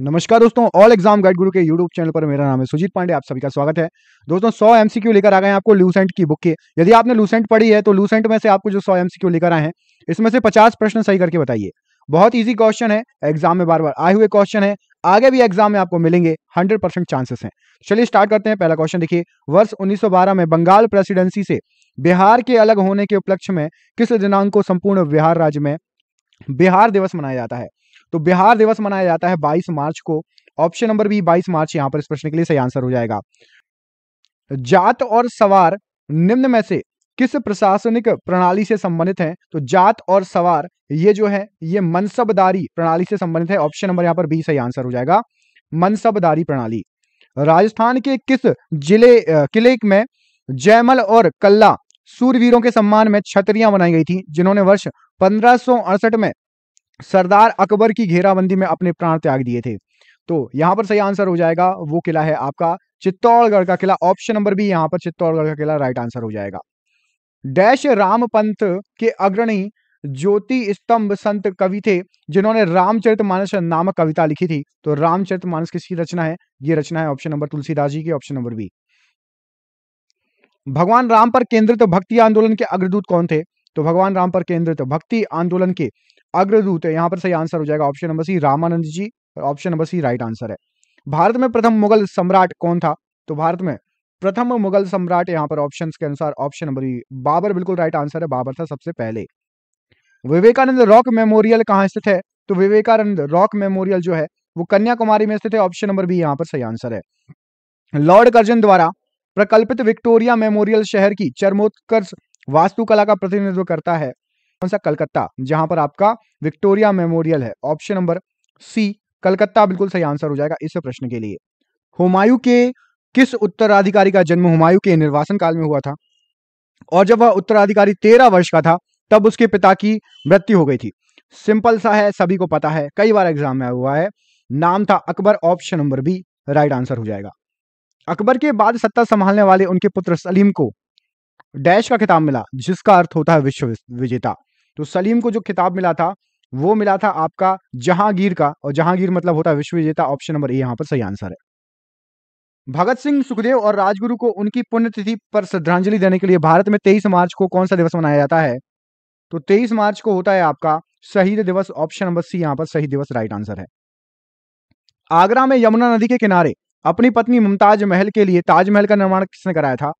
नमस्कार दोस्तों all exam guide गुरु के यूट्यूब चैनल पर मेरा नाम है सुजीत पांडे आप सभी का स्वागत है दोस्तों 100 एमसीक्यू लेकर आ गए हैं आपको लूसेंट की बुक के यदि आपने लूसेंट पढ़ी है तो लूसेंट में से आपको जो 100 एमसीक्यू लेकर आए हैं इसमें से 50 प्रश्न सही करके बताइए बहुत ईजी क्वेश्चन है एग्जाम में बार बार आए हुए क्वेश्चन है आगे भी एग्जाम में आपको मिलेंगे हंड्रेड परसेंट चांसेस हैं चलिए स्टार्ट करते हैं पहला क्वेश्चन देखिए वर्ष उन्नीस में बंगाल प्रेसिडेंसी से बिहार के अलग होने के उपलक्ष्य में किस दिनांक को संपूर्ण बिहार राज्य में बिहार दिवस मनाया जाता है तो बिहार दिवस मनाया जाता है बाईस मार्च को ऑप्शन नंबर बी बाईस मार्च यहां पर इस प्रश्न के लिए सही आंसर हो जाएगा जात और सवार निम्न में से किस प्रशासनिक प्रणाली से संबंधित है तो जात और सवार ये जो है ये मनसबदारी प्रणाली से संबंधित है ऑप्शन नंबर यहां पर बी सही आंसर हो जाएगा मनसबदारी प्रणाली राजस्थान के किस जिले किले में जयमल और कल्ला सूरवीरों के सम्मान में छतरियां बनाई गई थी जिन्होंने वर्ष पंद्रह में सरदार अकबर की घेराबंदी में अपने प्राण त्याग दिए थे तो यहाँ पर सही आंसर हो जाएगा वो किला है आपका चित्तौड़गढ़ का किला ऑप्शन नंबर भी यहाँ पर चित्तौड़गढ़ का किला राइट आंसर हो जाएगा डैश पंथ के अग्रणी ज्योति स्तंभ संत कवि थे जिन्होंने रामचरितमानस नामक कविता लिखी थी तो रामचरितमानस किसकी रचना है ये रचना है ऑप्शन नंबर तुलसीदास जी की ऑप्शन नंबर बी भगवान राम पर केंद्रित भक्ति आंदोलन के अग्रदूत कौन थे तो भगवान राम पर केंद्रित भक्ति आंदोलन के अग्रदूत है यहाँ पर सही आंसर हो जाएगा option number C Ramanand ji option number C right answer है भारत में प्रथम मुगल सम्राट कौन था तो भारत में प्रथम मुगल सम्राट यहाँ पर ऑप्शन के अनुसार ऑप्शन नंबर e, बाबर बिल्कुल राइट आंसर है बाबर था सबसे पहले विवेकानंद रॉक मेमोरियल कहाँ स्थित है तो विवेकानंद रॉक मेमोरियल जो है वो कन्याकुमारी में स्थित है ऑप्शन नंबर बी यहाँ पर सही आंसर है लॉर्ड कर्जन द्वारा प्रकल्पित विक्टोरिया मेमोरियल शहर की चरमोत्कर्ष वास्तुकला का प्रतिनिधित्व करता है कौन सा कलकत्ता जहां पर आपका विक्टोरिया मेमोरियल है ऑप्शन नंबर सी कलकत्ता बिल्कुल सही आंसर हो जाएगा इस प्रश्न के लिए हुमायूं के किस उत्तराधिकारी का जन्म हुमायूं के निर्वासन काल में हुआ था और जब वह उत्तराधिकारी तेरह वर्ष का था तब उसके पिता की मृत्यु हो गई थी सिंपल सा है सभी को पता है कई बार एग्जाम में हुआ है नाम था Akbar option number B right answer हो जाएगा अकबर के बाद सत्ता संभालने वाले उनके पुत्र सलीम को डैश का खिताब मिला जिसका अर्थ होता है विश्व विजेता तो सलीम को जो खिताब मिला था वो मिला था आपका जहांगीर का और जहांगीर मतलब होता है विश्व विजेता ऑप्शन नंबर ए यहाँ पर सही आंसर है भगत सिंह सुखदेव और राजगुरु को उनकी पुण्यतिथि पर श्रद्धांजलि देने के लिए भारत में तेईस मार्च को कौन सा दिवस मनाया जाता है तो तेईस मार्च को होता है आपका शहीद दिवस ऑप्शन नंबर सी यहाँ पर शहीद दिवस राइट आंसर है आगरा में यमुना नदी के किनारे अपनी पत्नी मुमताज महल के लिए ताजमहल का निर्माण किसने कराया था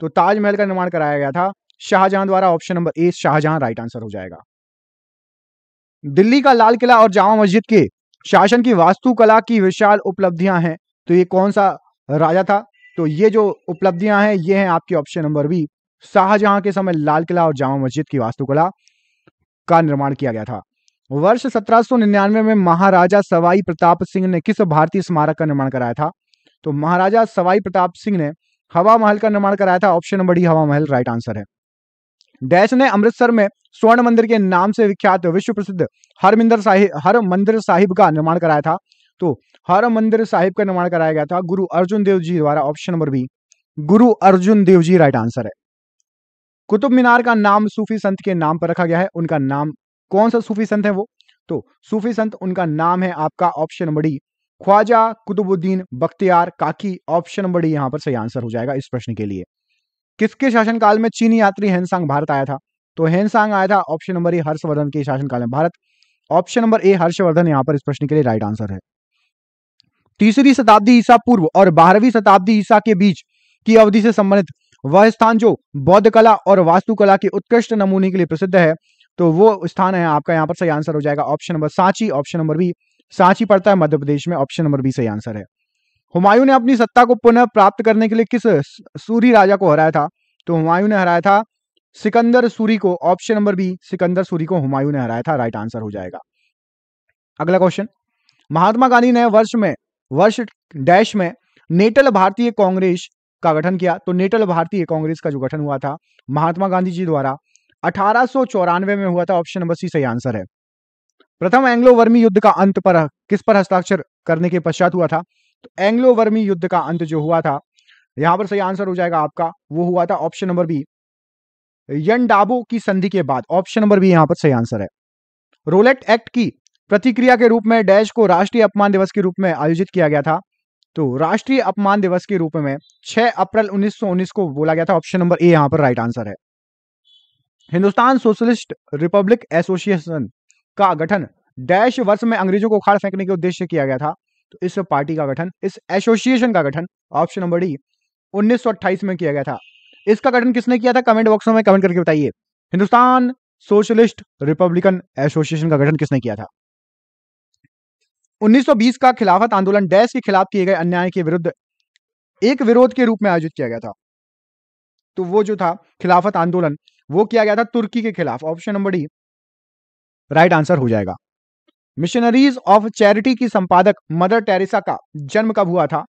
तो ताजमहल का निर्माण कराया गया था शाहजहां द्वारा option number A Shahjahan right answer हो जाएगा दिल्ली का लाल किला और जामा मस्जिद के शासन की वास्तुकला की विशाल उपलब्धियां हैं तो ये कौन सा राजा था तो ये जो उपलब्धियां हैं ये हैं आपके ऑप्शन नंबर बी शाहजहां के समय लाल किला और जामा मस्जिद की वास्तुकला का निर्माण किया गया था वर्ष 1799 में महाराजा सवाई प्रताप सिंह ने किस भारतीय स्मारक का निर्माण कराया था तो महाराजा सवाई प्रताप सिंह ने हवा महल का निर्माण कराया था ऑप्शन नंबर डी हवा महल राइट आंसर है डैश ने अमृतसर में स्वर्ण मंदिर के नाम से विख्यात विश्व प्रसिद्ध हरमिंदर साहिब हर मंदिर साहिब का निर्माण कराया था तो हर मंदिर साहिब का निर्माण कराया गया था गुरु अर्जुन देव जी द्वारा option number B Guru Arjun Dev ji right answer है कुतुब मीनार का नाम सूफी संत के नाम पर रखा गया है उनका नाम कौन सा सूफी संत है वो तो सूफी संत उनका नाम है आपका option number D Khwaja Qutbuddin Bakhtiyar Kaki option number D यहाँ पर सही आंसर हो जाएगा इस प्रश्न के लिए किसके शासनकाल में चीनी यात्री हेनसांग भारत आया था तो हेनसांग आया था ऑप्शन नंबर ए हर्षवर्धन के शासनकाल में Bharat option number A Harshavardhan यहां पर इस प्रश्न के लिए राइट आंसर है तीसरी शताब्दी ईसा पूर्व और बारहवीं शताब्दी ईसा के बीच की अवधि से संबंधित वह स्थान जो बौद्ध कला और वास्तुकला के उत्कृष्ट नमूने के लिए प्रसिद्ध है तो वो स्थान है आपका यहाँ पर सही आंसर हो जाएगा option number Sanchi option number B Sanchi पड़ता है मध्य प्रदेश में ऑप्शन नंबर बी सही आंसर है हुमायूं ने अपनी सत्ता को पुनः प्राप्त करने के लिए किस सूरी राजा को हराया था तो हुमायूं ने हराया था सिकंदर सूरी को option number B Sikandar Suri को हुमायूं ने हराया था राइट आंसर हो जाएगा अगला क्वेश्चन महात्मा गांधी ने वर्ष में वर्ष डैश में नेटल भारतीय कांग्रेस का गठन किया तो नेटल भारतीय कांग्रेस का जो गठन हुआ था महात्मा गांधी जी द्वारा अठारह में हुआ था ऑप्शन नंबर सी सही आंसर है प्रथम एंग्लो वर्मी युद्ध का अंत पर किस पर हस्ताक्षर करने के पश्चात हुआ था तो एंग्लो वर्मी युद्ध का अंत जो हुआ था यहां पर सही आंसर हो जाएगा आपका वो हुआ था ऑप्शन नंबर बी यंडाबो की संधि के बाद ऑप्शन नंबर बी यहां पर सही आंसर है रोलेट एक्ट की प्रतिक्रिया के रूप में डैश को राष्ट्रीय अपमान दिवस के रूप में आयोजित किया गया था तो राष्ट्रीय अपमान दिवस के रूप में 6 अप्रैल 1919 को बोला गया था ऑप्शन नंबर ए यहां पर राइट आंसर है हिंदुस्तान सोशलिस्ट रिपब्लिक एसोसिएशन का गठन डैश वर्ष में अंग्रेजों को उखाड़ फेंकने के उद्देश्य किया गया था तो इस पार्टी का गठन इस एसोसिएशन का गठन ऑप्शन नंबर डी 1928 में किया गया था इसका गठन किसने किया था कमेंट बॉक्स में कमेंट करके बताइए हिंदुस्तान सोशलिस्ट रिपब्लिकन एसोसिएशन का गठन किसने किया था 1920 का खिलाफत आंदोलन डैश के खिलाफ किए गए अन्याय के विरुद्ध एक विरोध के रूप में आयोजित किया गया था तो वो जो था खिलाफत आंदोलन वो किया गया था तुर्की के खिलाफ option number D right answer हो जाएगा मिशनरीज ऑफ चैरिटी की संपादक मदर टेरेसा का जन्म कब हुआ था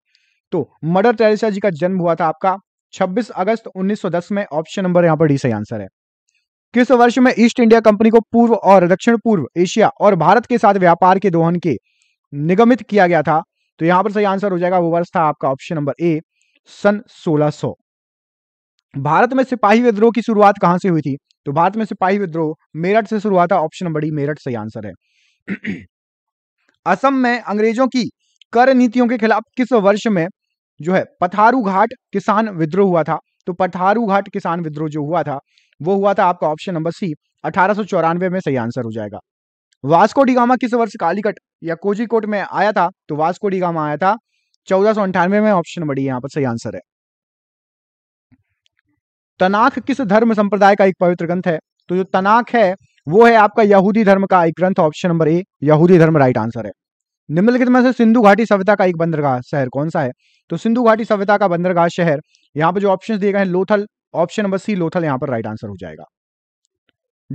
तो मदर टेरेसा जी का जन्म हुआ था आपका 26 अगस्त 1910 में ऑप्शन नंबर यहाँ पर डी सही आंसर है किस वर्ष में ईस्ट इंडिया कंपनी को पूर्व और दक्षिण पूर्व एशिया और भारत के साथ व्यापार के दोहन के निगमित किया गया था तो यहां पर सही आंसर हो जाएगा वो वर्ष था आपका ऑप्शन नंबर ए सन 1600 भारत में सिपाही विद्रोह की शुरुआत कहां से हुई थी तो भारत में सिपाही विद्रोह मेरठ से शुरू हुआ था ऑप्शन नंबर डी मेरठ सही आंसर है असम में अंग्रेजों की कर नीतियों के खिलाफ किस वर्ष में जो है पथारू घाट किसान विद्रोह हुआ था तो पथारू घाट किसान विद्रोह जो हुआ था वो हुआ था आपका ऑप्शन नंबर सी अठारह में सही आंसर हो जाएगा वास्को डिगामा किस वर्ष कालीकट या कोजिकोट में आया था तो वास्को डिगामा आया था चौदह में ऑप्शन नंबर डी यहाँ पर सही आंसर है तनाख किस धर्म संप्रदाय का एक पवित्र ग्रंथ है तो जो तनाख है वो है आपका यहूदी धर्म का एक ग्रंथ ऑप्शन नंबर ए यहूदी धर्म राइट आंसर है निम्नलिखित में से सिंधु घाटी सभ्यता का एक बंदरगाह शहर कौन सा है तो सिंधु घाटी सभ्यता का बंदरगाह शहर यहाँ पर जो ऑप्शन दिए गए हैं Lothal option number C Lothal यहाँ पर राइट आंसर हो जाएगा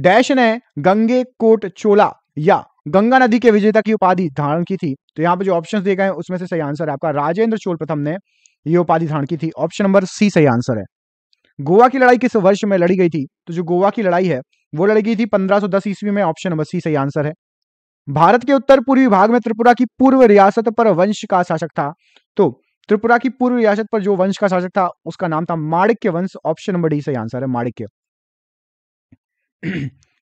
डैश ने गंगे कोट चोला या गंगा नदी के विजेता की उपाधि धारण की थी तो यहाँ पर जो ऑप्शन दिए गए हैं उसमें से सही आंसर है आपका राजेंद्र चोल प्रथम ने ये उपाधि धारण की थी ऑप्शन नंबर सी सही आंसर है गोवा की लड़ाई किस वर्ष में लड़ी गई थी तो जो गोवा की लड़ाई है वो लड़ी गई थी 1510 ईस्वी में ऑप्शन नंबर सी सही आंसर है भारत के उत्तर पूर्वी भाग में त्रिपुरा की पूर्व रियासत पर वंश का शासक था तो त्रिपुरा की पूर्व रियासत पर जो वंश का शासक था उसका नाम था माणिक्य वंश ऑप्शन नंबर डी सही आंसर है माणिक्य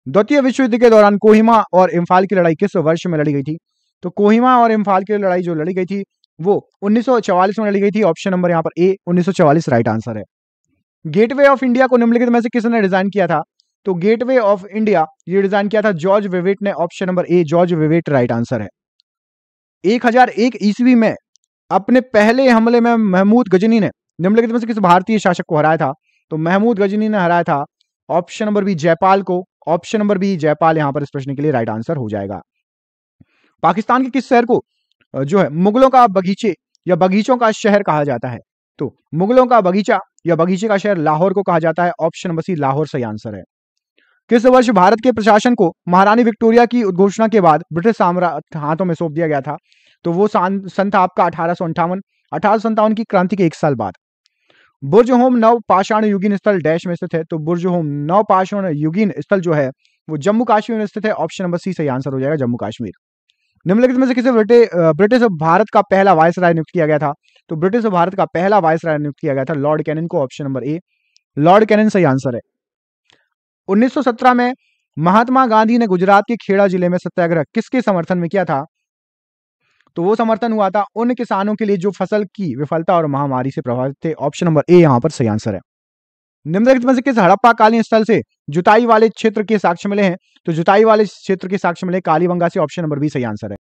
द्वितीय विश्व युद्ध के दौरान कोहिमा और इम्फाल की लड़ाई किस वर्ष में लड़ी गई थी तो कोहिमा और इम्फाल की लड़ाई जो लड़ी गई थी वो 1944 में लड़ी गई थी ऑप्शन नंबर यहाँ पर ए 1944 राइट आंसर है गेटवे ऑफ इंडिया को निम्नलिखित में से किसने डिजाइन किया था तो गेटवे ऑफ इंडिया ये डिजाइन किया था जॉर्ज विवेट ने option number A George Wittet right answer है 1001 ईस्वी में अपने पहले हमले में महमूद गजनी ने निम्नलिखित में से किस भारतीय शासक को हराया था तो महमूद गजनी ने हराया था ऑप्शन नंबर बी जयपाल को ऑप्शन नंबर बी जयपाल यहां पर इस प्रश्न के लिए राइट आंसर हो जाएगा पाकिस्तान के किस शहर को जो है मुगलों का बगीचे या बगीचों का शहर कहा जाता है तो मुगलों का बगीचा या बगीचे का शहर लाहौर को कहा जाता है ऑप्शन नंबर सी लाहौर सही आंसर है किस वर्ष भारत के प्रशासन को महारानी विक्टोरिया की उद्घोषणा के बाद ब्रिटिश साम्राज्य हाथों में सौंप दिया गया था तो वो सन था आपका अठारह सौ अंठावन अठारह की क्रांति के एक साल बाद बुर्ज होम नव पाषाण युगीन स्थल डैश में स्थित है तो बुर्ज होम नव पाषाण युगीन स्थल जो है वो जम्मू कश्मीर में स्थित है ऑप्शन नंबर सी सही आंसर हो जाएगा जम्मू कश्मीर निम्नलिखित में से किसे ब्रिटिश भारत का पहला वायसराय नियुक्त किया गया था तो ब्रिटिश भारत का पहला वायस राय नियुक्त किया गया था लॉर्ड कैनन को option number A Lord Canning सही आंसर है 1917 में महात्मा गांधी ने गुजरात के खेड़ा जिले में सत्याग्रह किसके समर्थन में किया था तो वो समर्थन हुआ था उन किसानों के लिए जो फसल की विफलता और महामारी से प्रभावित थे ऑप्शन नंबर ए यहां पर सही आंसर है निम्नलिखित में से किस हड़प्पा कालीन स्थल से जुताई वाले क्षेत्र के साक्ष्य मिले हैं तो जुताई वाले क्षेत्र के साक्ष्य मिले कालीबंगा से ऑप्शन नंबर बी सही आंसर है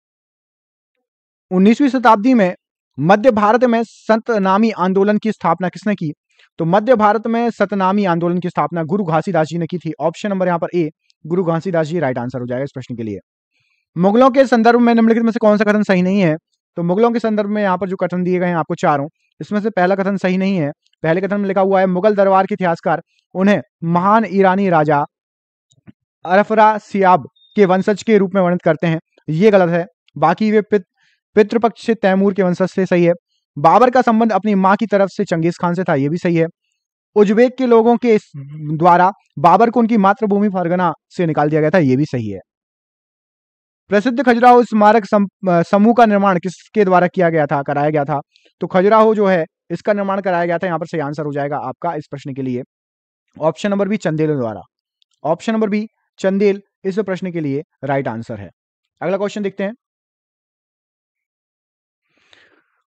उन्नीसवीं शताब्दी में मध्य भारत में सतनामी आंदोलन की स्थापना किसने की तो मध्य भारत में सतनामी आंदोलन की स्थापना गुरु घासीदास जी ने की थी ऑप्शन नंबर यहां पर ए गुरु घासीदास जी राइट आंसर हो जाएगा इस प्रश्न के लिए मुगलों के संदर्भ में निम्नलिखित में से कौन सा कथन सही नहीं है तो मुगलों के संदर्भ में यहाँ पर जो कथन दिए गए हैं आपको चारों इसमें से पहला कथन सही नहीं है पहले कथन में लिखा हुआ है मुगल दरबार के इतिहासकार उन्हें महान ईरानी राजा अरफरा सियाब के वंशज के रूप में वर्णित करते हैं ये गलत है बाकी वे पित पितृपक्ष से तैमूर के वंशज से सही है बाबर का संबंध अपनी माँ की तरफ से चंगेज खान से था यह भी सही है उज्बेक के लोगों के द्वारा बाबर को उनकी मातृभूमि फरगना से निकाल दिया गया था यह भी सही है प्रसिद्ध खजुराहो स्मारक समूह का निर्माण किसके द्वारा किया गया था कराया गया था तो खजुराहो जो है इसका निर्माण कराया गया था यहाँ पर सही आंसर हो जाएगा आपका इस प्रश्न के लिए ऑप्शन नंबर बी चंदेल द्वारा ऑप्शन नंबर बी चंदेल इस प्रश्न के लिए राइट आंसर है अगला क्वेश्चन देखते हैं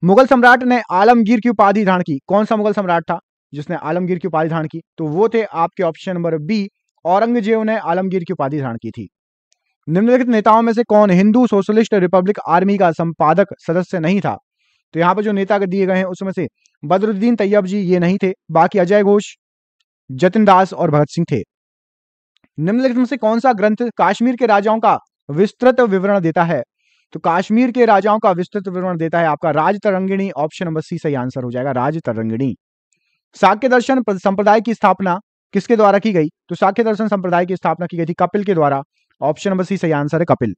मुगल सम्राट ने आलमगीर की उपाधि धारण की कौन सा मुगल सम्राट था जिसने आलमगीर की उपाधि धारण की तो वो थे आपके ऑप्शन नंबर बी औरंगजेब ने आलमगीर की उपाधि धारण की थी निम्नलिखित नेताओं में से कौन हिंदू सोशलिस्ट रिपब्लिक आर्मी का संपादक सदस्य नहीं था तो यहाँ पर जो नेता दिए गए हैं उसमें से बदरुद्दीन तैयब जी ये नहीं थे बाकी अजय घोष जतिन दास और भगत सिंह थे निम्नलिखित में से कौन सा ग्रंथ काश्मीर के राजाओं का विस्तृत विवरण देता है तो कश्मीर के राजाओं का विस्तृत विवरण देता है आपका राज तरंगिणी ऑप्शन नंबर सी सही आंसर हो जाएगा राज तरंगिणी साक्य दर्शन संप्रदाय की स्थापना किसके द्वारा की गई तो साक्य दर्शन संप्रदाय की स्थापना की गई थी कपिल के द्वारा ऑप्शन नंबर सी सही आंसर है कपिल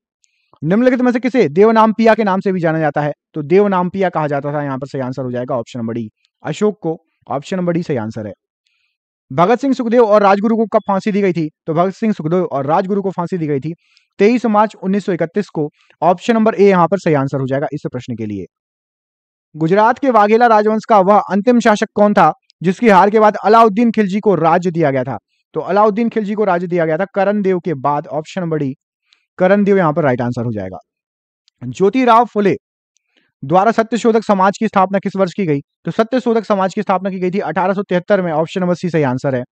निम्नलिखित में से किसे देवनाम पिया के नाम से भी जाना जाता है तो देवनाम पिया कहा जाता था यहाँ पर सही आंसर हो जाएगा ऑप्शन नंबर डी अशोक को ऑप्शन नंबर डी सही आंसर है भगत सिंह सुखदेव और राजगुरु को कब फांसी दी गई थी तो भगत सिंह सुखदेव और राजगुरु को फांसी दी गई थी तेईस मार्च 1931 को ऑप्शन नंबर ए यहां पर सही आंसर हो जाएगा इस प्रश्न के लिए गुजरात के वाघेला राजवंश का वह अंतिम शासक कौन था जिसकी हार के बाद अलाउद्दीन खिलजी को राज्य दिया गया था तो अलाउद्दीन खिलजी को राज्य दिया गया था करण देव के बाद option number D Karan Dev यहां पर राइट आंसर हो जाएगा ज्योतिराव फुले द्वारा सत्य शोधक समाज की स्थापना किस वर्ष की गई तो सत्य शोधक समाज की स्थापना की गई थी अठारह में ऑप्शन नंबर सी सही आंसर है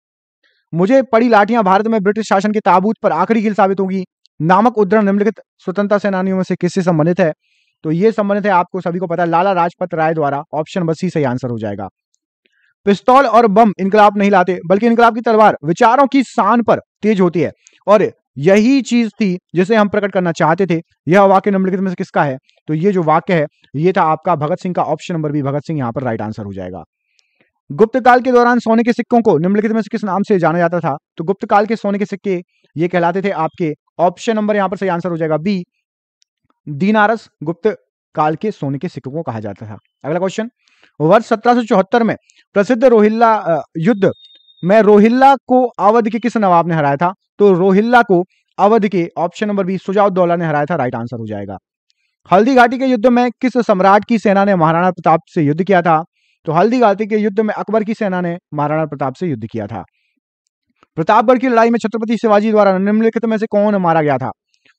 मुझे पड़ी लाठियां भारत में ब्रिटिश शासन के ताबूत पर आखिरी गिल साबित होगी नामक उद्धरण निम्नलिखित स्वतंत्रता सेनानियों में से किससे संबंधित है तो ये संबंधित है आपको सभी को पता है लाला राजपत राय द्वारा ऑप्शन नंबर सी सही आंसर हो जाएगा पिस्तौल और बम इनकलाब नहीं लाते बल्कि इनकलाब की तलवार विचारों की शान पर तेज होती है और यही चीज थी जिसे हम प्रकट करना चाहते थे यह वाक्य निम्नलिखित में से किसका है तो ये जो वाक्य है ये था आपका भगत सिंह का option number B Bhagat Singh यहाँ पर राइट आंसर हो जाएगा गुप्त काल के दौरान सोने के सिक्कों को निम्नलिखित में से किस नाम से जाना जाता था तो गुप्त काल के सोने के सिक्के ये कहलाते थे आपके ऑप्शन नंबर यहाँ पर सही आंसर हो जाएगा बी दीनारस गुप्त काल के सोने के सिक्कों को कहा जाता था अगला क्वेश्चन वर्ष सत्रह में प्रसिद्ध रोहिल्ला युद्ध में रोहिल्ला को अवध के किस नवाब ने हराया था तो रोहिल्ला को अवध के option number B Shuja Daula ने हराया था राइट आंसर हो जाएगा हल्दी घाटी के युद्ध में किस सम्राट की सेना ने महाराणा प्रताप से युद्ध किया था तो हल्दी घाटी के युद्ध में अकबर की सेना ने महाराणा प्रताप से युद्ध किया था प्रतापगढ़ की लड़ाई में छत्रपति शिवाजी द्वारा निम्नलिखित में से कौन मारा गया था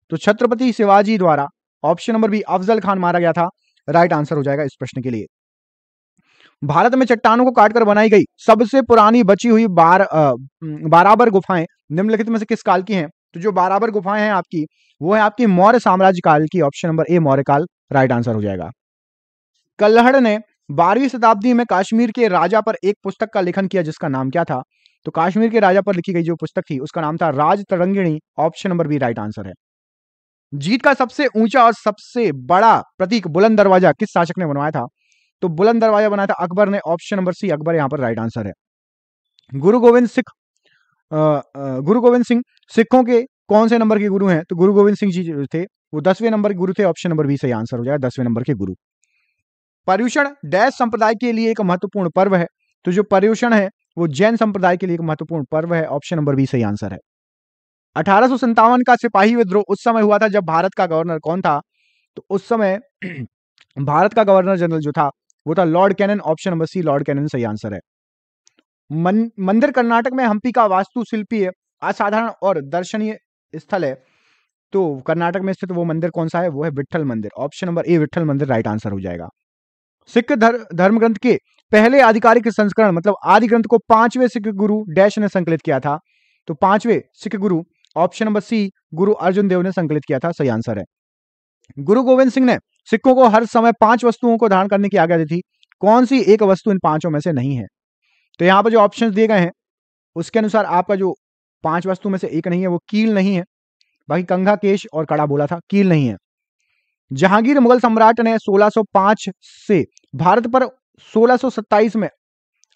तो छत्रपति शिवाजी द्वारा option number B Afzal Khan मारा गया था राइट आंसर हो जाएगा इस प्रश्न के लिए भारत में चट्टानों को काटकर बनाई गई सबसे पुरानी बची हुई बार बाराबर गुफाएं निम्नलिखित में से किस काल की हैं तो जो बाराबर गुफाएं हैं आपकी वो है आपकी मौर्य साम्राज्य काल की ऑप्शन नंबर ए मौर्य काल राइट आंसर हो जाएगा कल्हड़ ने बारहवीं शताब्दी में कश्मीर के राजा पर एक पुस्तक का लेखन किया जिसका नाम क्या था तो काश्मीर के राजा पर लिखी गई जो पुस्तक थी उसका नाम था Rajatarangini option number B right answer है जीत का सबसे ऊंचा और सबसे बड़ा प्रतीक बुलंद दरवाजा किस शासक ने बनवाया था तो बुलंद दरवाजा बनाया था अकबर ने ऑप्शन नंबर सी अकबर यहां पर राइट आंसर है गुरु गोविंद सिख गुरु गोविंद सिंह सिखों के कौन से नंबर के गुरु हैं तो गुरु गोविंद सिंह जी थे वो दसवें नंबर के गुरु थे ऑप्शन नंबर बी सही आंसर हो जाएगा दसवें नंबर के गुरु पर्यूषण डैश संप्रदाय के लिए एक महत्वपूर्ण पर्व है तो जो पर्यूषण है वो जैन संप्रदाय के लिए एक महत्वपूर्ण पर्व है ऑप्शन नंबर बी सही आंसर है अठारह का सिपाही विद्रोह उस समय हुआ था जब भारत का गवर्नर कौन था तो उस समय भारत का गवर्नर जनरल जो था वो था Lord Canning option number C Lord Canning सही आंसर है मन, मंदिर कर्नाटक में हम्पी का वास्तुशिल्पी है असाधारण और दर्शनीय स्थल है तो कर्नाटक में स्थित वो मंदिर कौन सा है वो है विठल मंदिर ऑप्शन नंबर ए विठल मंदिर राइट आंसर हो जाएगा सिख धर, धर्म ग्रंथ के पहले आधिकारिक संस्करण मतलब आदि ग्रंथ को पांचवें सिख गुरु डैश ने संकलित किया था तो पांचवे सिख गुरु ऑप्शन नंबर सी गुरु अर्जुन देव ने संकलित किया था सही आंसर है गुरु गोविंद सिंह ने सिक्कों को हर समय पांच वस्तुओं को धारण करने की आज्ञा दी थी कौन सी एक वस्तु इन पांचों में से नहीं है तो यहाँ पर जो ऑप्शन दिए गए हैं उसके अनुसार आपका जो पांच वस्तु में से एक नहीं है वो कील नहीं है बाकी कंघा केश और कड़ा बोला था कील नहीं है जहांगीर मुगल सम्राट ने 1605 से भारत पर 1627 में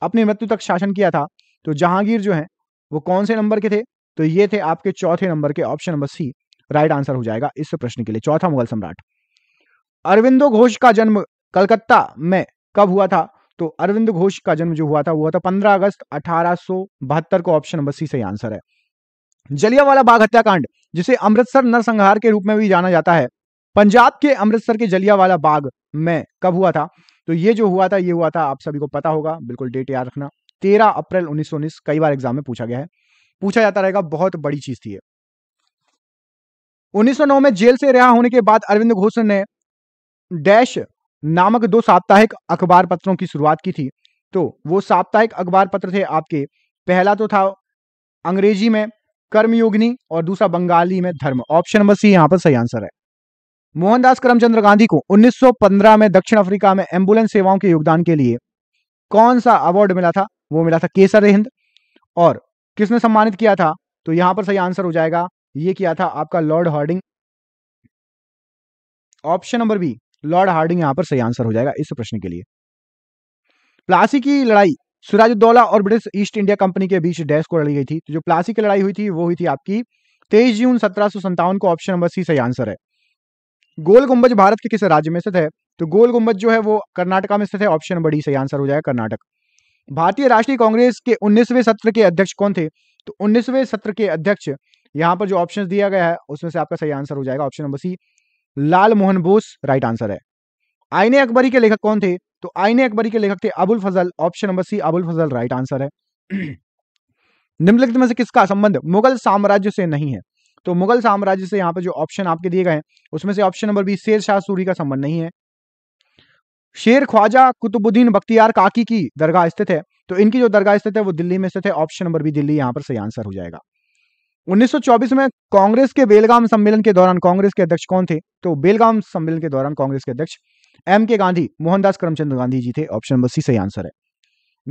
अपनी मृत्यु तक शासन किया था तो जहांगीर जो है वो कौन से नंबर के थे तो ये थे आपके चौथे नंबर के option number C right answer हो जाएगा इस प्रश्न के लिए चौथा मुगल सम्राट अरविंदो घोष का जन्म कलकत्ता में कब हुआ था तो अरविंद घोष का जन्म जो हुआ था वो था 15 अगस्त अठारह को ऑप्शन नंबर सी सही आंसर है जलियावाला बाग हत्याकांड जिसे अमृतसर नरसंहार के रूप में भी जाना जाता है पंजाब के अमृतसर के जलियावाला बाग में कब हुआ था तो ये जो हुआ था ये हुआ था आप सभी को पता होगा बिल्कुल डेट याद रखना तेरह अप्रैल उन्नीस कई बार एग्जाम में पूछा गया है पूछा जाता रहेगा बहुत बड़ी चीज थी 1909 में जेल से रिहा होने के बाद अरविंद घोष ने डैश नामक दो साप्ताहिक अखबार पत्रों की शुरुआत की थी तो वो साप्ताहिक अखबार पत्र थे आपके पहला तो था अंग्रेजी में कर्मयोगिनी और दूसरा बंगाली में धर्म ऑप्शन नंबर सी यहाँ पर सही आंसर है मोहनदास करमचंद्र गांधी को 1915 में दक्षिण अफ्रीका में एम्बुलेंस सेवाओं के योगदान के लिए कौन सा अवार्ड मिला था वो मिला था केसर हिंद और किसने सम्मानित किया था तो यहाँ पर सही आंसर हो जाएगा ये किया था आपका Lord Hardinge option number B Lord Hardinge यहां पर सही आंसर हो जाएगा इस प्रश्न के लिए प्लासी की लड़ाई उद्दौला और ब्रिटिश ईस्ट इंडिया कंपनी के बीच डैश को लड़ी गई थी तो जो प्लासी की लड़ाई हुई थी वो हुई थी आपकी तेईस जून सत्रह को ऑप्शन नंबर सी सही आंसर है गोल गुंबज भारत के किस राज्य में स्थित है तो गोल गुंबज जो है वो कर्नाटका में स्थित है ऑप्शन नंबर डी सही आंसर हो जाएगा कर्नाटक भारतीय राष्ट्रीय कांग्रेस के उन्नीसवें सत्र के अध्यक्ष कौन थे तो उन्नीसवें सत्र के अध्यक्ष यहाँ पर जो ऑप्शन दिया गया है उसमें से आपका सही आंसर हो जाएगा option number C Lal Mohan Bose right answer है आईने अकबरी के लेखक कौन थे तो आईने अकबरी के लेखक थे Abul Fazal option number C Abul Fazal right answer है निम्नलिखित में से किसका संबंध मुगल साम्राज्य से नहीं है तो मुगल साम्राज्य से यहाँ पर जो ऑप्शन आपके दिए गए हैं उसमें से ऑप्शन नंबर बी शेर शाह सूरी का संबंध नहीं है शेर ख्वाजा कुतुबुद्दीन बख्तियार काकी की दरगाह स्थित है तो इनकी जो दरगाह स्थित है वो दिल्ली में स्थित है ऑप्शन नंबर बी दिल्ली यहाँ पर सही आंसर हो जाएगा 1924 में कांग्रेस के बेलगाम सम्मेलन के दौरान कांग्रेस के अध्यक्ष कौन थे तो बेलगाम सम्मेलन के दौरान कांग्रेस के अध्यक्ष एम के गांधी मोहनदास करमचंद गांधी जी थे ऑप्शन नंबर सी सही आंसर है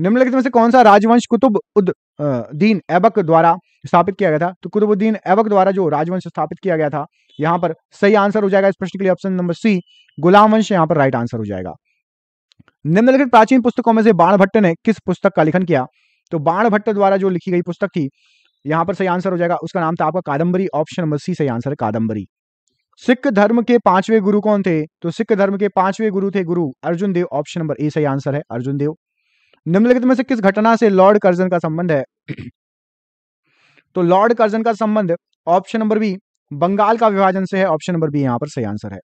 निम्नलिखित में से कौन सा राजवंश कुतुब उद्दीन ऐबक द्वारा स्थापित किया गया था तो कुतुबुद्दीन ऐबक द्वारा जो राजवंश स्थापित किया गया था यहाँ पर सही आंसर हो जाएगा इस प्रश्न के लिए ऑप्शन नंबर सी गुलाम वंश यहाँ पर राइट आंसर हो जाएगा निम्नलिखित प्राचीन पुस्तकों में से बाण भट्ट ने किस पुस्तक का लिखन किया तो बाण भट्ट द्वारा जो लिखी गई पुस्तक थी यहां पर सही आंसर हो जाएगा उसका नाम था आपका कादम्बरी ऑप्शन नंबर सी सही आंसर है कादम्बरी सिख धर्म के पांचवे गुरु कौन थे तो सिख धर्म के पांचवे गुरु थे Guru Arjun Dev option number A सही आंसर है अर्जुन देव निम्नलिखित में से किस घटना से लॉर्ड कर्जन का संबंध है तो लॉर्ड कर्जन का संबंध ऑप्शन नंबर बी बंगाल का विभाजन से है ऑप्शन नंबर बी यहाँ पर सही आंसर है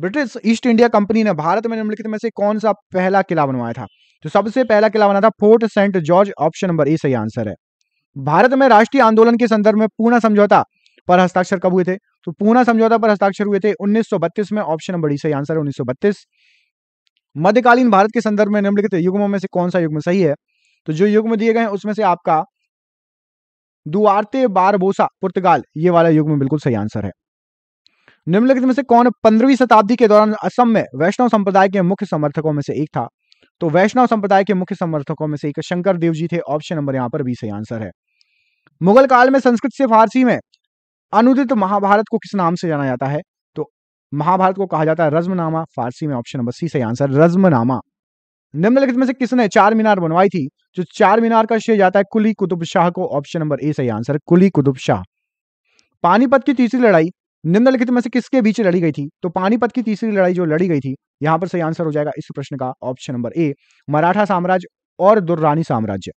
ब्रिटिश ईस्ट इंडिया कंपनी ने भारत में निम्नलिखित में से कौन सा पहला किला बनवाया था तो सबसे पहला किला बना था Fort Saint George option number A सही आंसर है भारत में राष्ट्रीय आंदोलन के संदर्भ में पूना समझौता पर हस्ताक्षर कब हुए थे तो पूना समझौता पर हस्ताक्षर हुए थे 1932 में ऑप्शन नंबर डी सही आंसर है 1932 मध्यकालीन भारत के संदर्भ में निम्नलिखित युग्मों में से कौन सा युग्म सही है तो जो युग्म दिए गए उसमें से आपका दुआरते बारबोसा पुर्तगाल ये वाला युग्म बिल्कुल सही आंसर है निम्नलिखित में से कौन पंद्रहवीं शताब्दी के दौरान असम में वैष्णव संप्रदाय के मुख्य समर्थकों में से एक था तो वैष्णव संप्रदाय के मुख्य समर्थकों में से एक शंकर देव जी थे ऑप्शन नंबर यहाँ पर बी सही आंसर है मुगल काल में संस्कृत से फारसी में अनुदित महाभारत को किस नाम से जाना जाता है तो महाभारत को कहा जाता है रज्मनामा फारसी में ऑप्शन नंबर सी सही आंसर रज्मनामा निम्नलिखित में से किसने चार मीनार बनवाई थी जो चार मीनार का श्रेय जाता है कुली कुतुब शाह को ऑप्शन नंबर ए सही आंसर कुली कुतुब शाह पानीपत की तीसरी लड़ाई निम्नलिखित में से किसके बीच लड़ी गई थी तो पानीपत की तीसरी लड़ाई जो लड़ी गई थी यहां पर सही आंसर हो जाएगा इस प्रश्न का ऑप्शन नंबर ए मराठा साम्राज्य और दुर्रानी साम्राज्य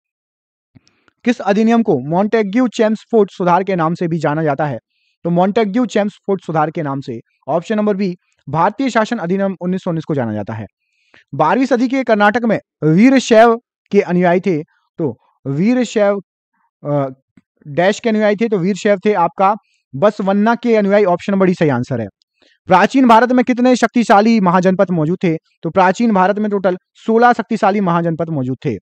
किस अधिनियम को मॉन्टेग्यू चैम्सफोर्ड सुधार के नाम से भी जाना जाता है तो मॉन्टेग्यू चैम्सफोर्ड सुधार के नाम से ऑप्शन नंबर बी भारतीय शासन अधिनियम उन्नीस को जाना जाता है बारहवीं सदी के कर्नाटक में वीर शैव के अनुयायी थे तो वीर शैव डैश के अनुयायी थे तो वीर शैव थे आपका बस वन्ना के अनुयायी ऑप्शन नंबर डी सही आंसर है प्राचीन भारत में कितने शक्तिशाली महाजनपद मौजूद थे तो प्राचीन भारत में टोटल 16 शक्तिशाली महाजनपद मौजूद थे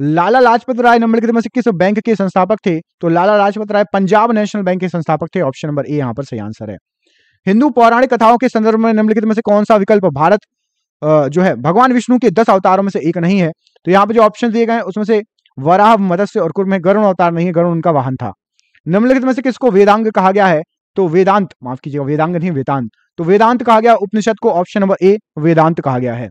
लाला लाजपत राय में से किस बैंक के संस्थापक थे तो लाला लाजपत राय पंजाब नेशनल बैंक के संस्थापक थे ऑप्शन नंबर ए यहाँ पर सही आंसर है हिंदू पौराणिक कथाओं के संदर्भ में निम्नलिखित में से कौन सा विकल्प भारत जो है भगवान विष्णु के दस अवतारों में से एक नहीं है तो यहाँ पर जो ऑप्शन दिए गए उसमें से वराह मदस्य और कुर्म गरुण अवतार नहीं है गरुण उनका वाहन था निम्नलिखित में से किसको वेदांग कहा गया है तो वेदांत माफ कीजिएगा वेदांग नहीं वेदांत तो वेदांत कहा गया उपनिषद को ऑप्शन नंबर ए वेदांत कहा गया है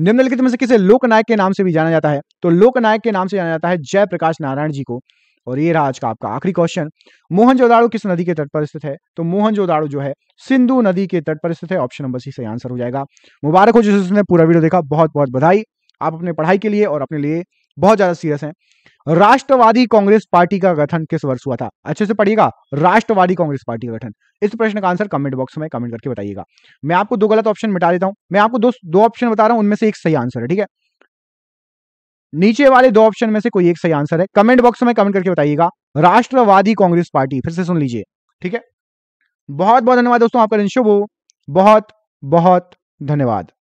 निम्नलिखित में से किसे लोकनायक के नाम से भी जाना जाता है तो लोकनायक के नाम से जाना जाता है जयप्रकाश नारायण जी को और ये रहा आज का आपका आखिरी क्वेश्चन मोहन किस नदी के तट पर स्थित है तो मोहन जो है सिंधु नदी के तट पर स्थित है ऑप्शन नंबर सी से आंसर हो जाएगा मुबारक हो जिसने पूरा वीडियो देखा बहुत बहुत बधाई आप अपने पढ़ाई के लिए और अपने लिए बहुत ज़्यादा सीरियस हैं राष्ट्रवादी कांग्रेस पार्टी का गठन किस वर्ष हुआ था अच्छे से पढ़िएगा राष्ट्रवादी कांग्रेस पार्टी का गठन इस प्रश्न का आंसर कमेंट बॉक्स में कमेंट करके बताइएगा मैं आपको दो गलत ऑप्शन मिटा देता हूं मैं आपको दो दो ऑप्शन बता रहा हूं उनमें से एक सही आंसर है ठीक है नीचे वाले दो ऑप्शन में से कोई एक सही आंसर है कमेंट बॉक्स में कमेंट करके बताइएगा राष्ट्रवादी कांग्रेस पार्टी फिर से सुन लीजिए ठीक है बहुत बहुत धन्यवाद दोस्तों आपका शुभ हो बहुत बहुत धन्यवाद